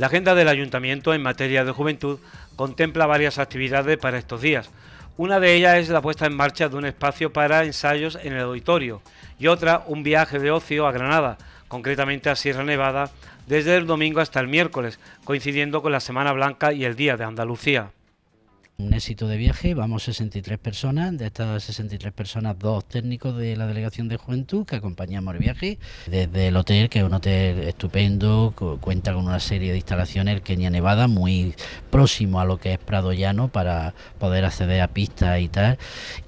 La agenda del ayuntamiento en materia de juventud contempla varias actividades para estos días. Una de ellas es la puesta en marcha de un espacio para ensayos en el auditorio y otra un viaje de ocio a Granada, concretamente a Sierra Nevada, desde el domingo hasta el miércoles, coincidiendo con la Semana Blanca y el Día de Andalucía un éxito de viaje, vamos 63 personas, de estas 63 personas, dos técnicos de la Delegación de Juventud que acompañamos el viaje desde el hotel, que es un hotel estupendo, cuenta con una serie de instalaciones el Kenia Nevada, muy próximo a lo que es Prado Llano para poder acceder a pistas y tal,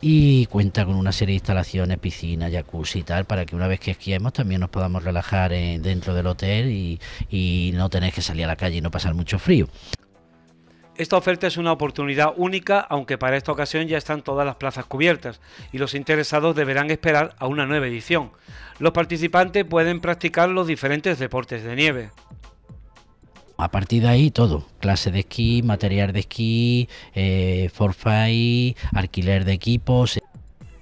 y cuenta con una serie de instalaciones, piscina, jacuzzi y tal, para que una vez que esquiemos también nos podamos relajar eh, dentro del hotel y, y no tener que salir a la calle y no pasar mucho frío. Esta oferta es una oportunidad única, aunque para esta ocasión ya están todas las plazas cubiertas y los interesados deberán esperar a una nueva edición. Los participantes pueden practicar los diferentes deportes de nieve. A partir de ahí todo, clase de esquí, material de esquí, eh, forfait, alquiler de equipos.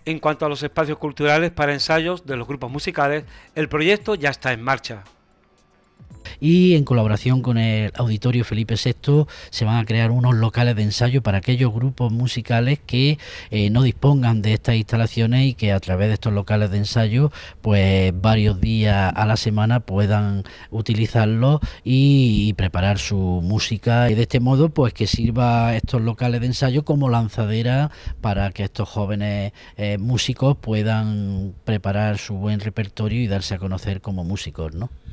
En cuanto a los espacios culturales para ensayos de los grupos musicales, el proyecto ya está en marcha y en colaboración con el Auditorio Felipe VI se van a crear unos locales de ensayo para aquellos grupos musicales que eh, no dispongan de estas instalaciones y que a través de estos locales de ensayo pues varios días a la semana puedan utilizarlos y, preparar su música y de este modo pues que sirva estos locales de ensayo como lanzadera para que estos jóvenes eh, músicos puedan preparar su buen repertorio y darse a conocer como músicos, ¿no?